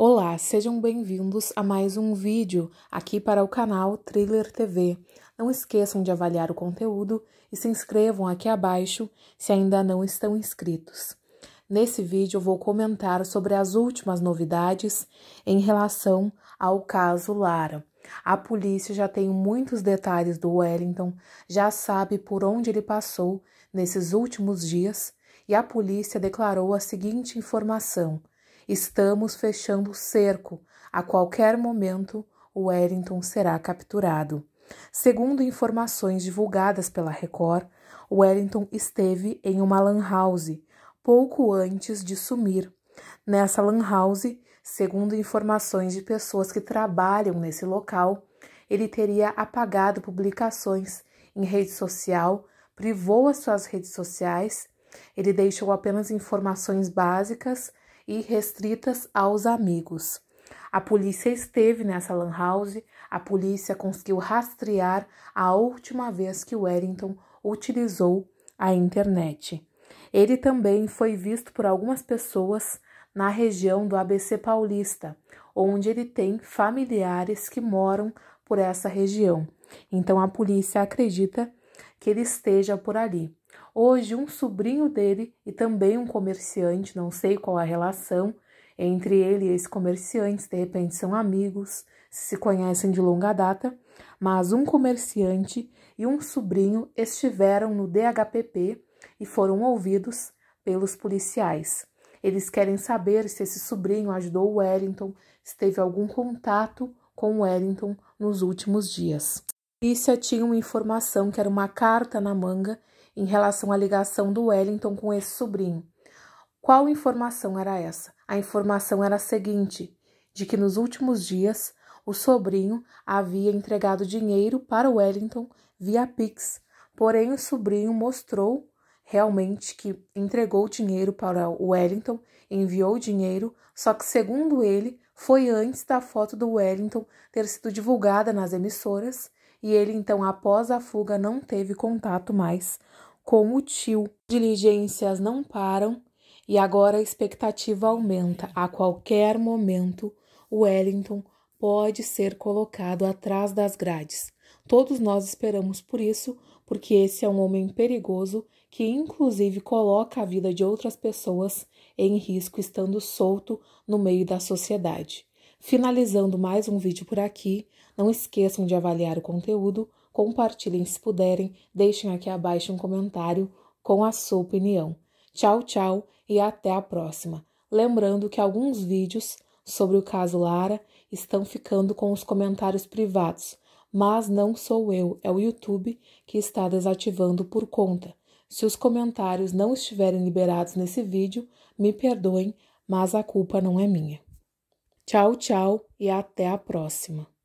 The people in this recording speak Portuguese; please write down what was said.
Olá, sejam bem-vindos a mais um vídeo aqui para o canal Thriller TV. Não esqueçam de avaliar o conteúdo e se inscrevam aqui abaixo se ainda não estão inscritos. Nesse vídeo eu vou comentar sobre as últimas novidades em relação ao caso Lara. A polícia já tem muitos detalhes do Wellington, já sabe por onde ele passou nesses últimos dias e a polícia declarou a seguinte informação – Estamos fechando o cerco. A qualquer momento, Wellington será capturado. Segundo informações divulgadas pela Record, Wellington esteve em uma lan house pouco antes de sumir. Nessa lan house, segundo informações de pessoas que trabalham nesse local, ele teria apagado publicações em rede social, privou as suas redes sociais, ele deixou apenas informações básicas e restritas aos amigos. A polícia esteve nessa lan house, a polícia conseguiu rastrear a última vez que Wellington utilizou a internet. Ele também foi visto por algumas pessoas na região do ABC Paulista, onde ele tem familiares que moram por essa região. Então a polícia acredita que ele esteja por ali. Hoje, um sobrinho dele e também um comerciante, não sei qual a relação entre ele e esse comerciante, de repente são amigos, se conhecem de longa data, mas um comerciante e um sobrinho estiveram no DHPP e foram ouvidos pelos policiais. Eles querem saber se esse sobrinho ajudou o Wellington, se teve algum contato com o Wellington nos últimos dias. A polícia tinha uma informação que era uma carta na manga em relação à ligação do Wellington com esse sobrinho. Qual informação era essa? A informação era a seguinte: de que nos últimos dias o sobrinho havia entregado dinheiro para o Wellington via Pix, porém o sobrinho mostrou realmente que entregou dinheiro para o Wellington, enviou o dinheiro, só que segundo ele, foi antes da foto do Wellington ter sido divulgada nas emissoras, e ele então após a fuga não teve contato mais com o tio. Diligências não param e agora a expectativa aumenta. A qualquer momento, Wellington pode ser colocado atrás das grades. Todos nós esperamos por isso, porque esse é um homem perigoso que, inclusive, coloca a vida de outras pessoas em risco estando solto no meio da sociedade. Finalizando mais um vídeo por aqui, não esqueçam de avaliar o conteúdo, compartilhem se puderem, deixem aqui abaixo um comentário com a sua opinião. Tchau, tchau e até a próxima. Lembrando que alguns vídeos sobre o caso Lara estão ficando com os comentários privados, mas não sou eu, é o YouTube que está desativando por conta. Se os comentários não estiverem liberados nesse vídeo, me perdoem, mas a culpa não é minha. Tchau, tchau e até a próxima.